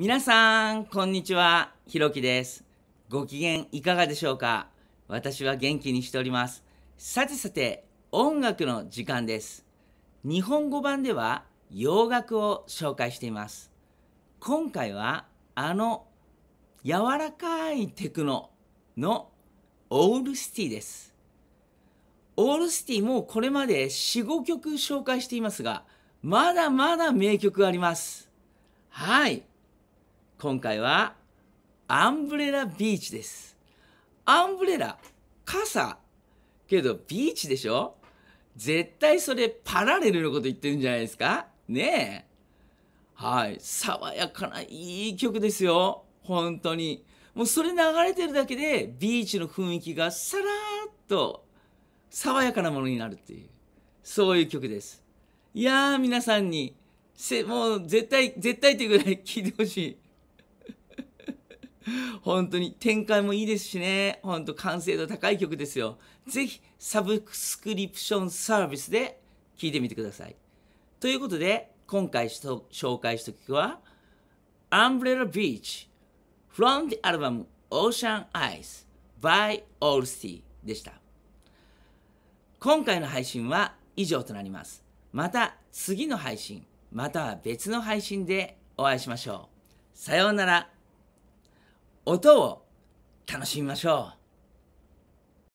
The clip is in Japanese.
皆さん、こんにちは。ひろきです。ご機嫌いかがでしょうか私は元気にしております。さてさて、音楽の時間です。日本語版では洋楽を紹介しています。今回は、あの、柔らかいテクノのオールシティです。オールシティもこれまで4、5曲紹介していますが、まだまだ名曲あります。はい。今回はアンブレラビーチです。アンブレラ、傘。けどビーチでしょ絶対それパラレルのこと言ってるんじゃないですかねえ。はい。爽やかないい曲ですよ。本当に。もうそれ流れてるだけでビーチの雰囲気がさらっと爽やかなものになるっていう。そういう曲です。いやー皆さんに、もう絶対、絶対っていうぐらい聴いてほしい。本当に展開もいいですしね。本当完成度高い曲ですよ。ぜひサブスクリプションサービスで聴いてみてください。ということで、今回紹介した曲は、Umbrella Beach from the album Ocean Eyes by Allsty でした。今回の配信は以上となります。また次の配信、または別の配信でお会いしましょう。さようなら。音を楽しみましょう。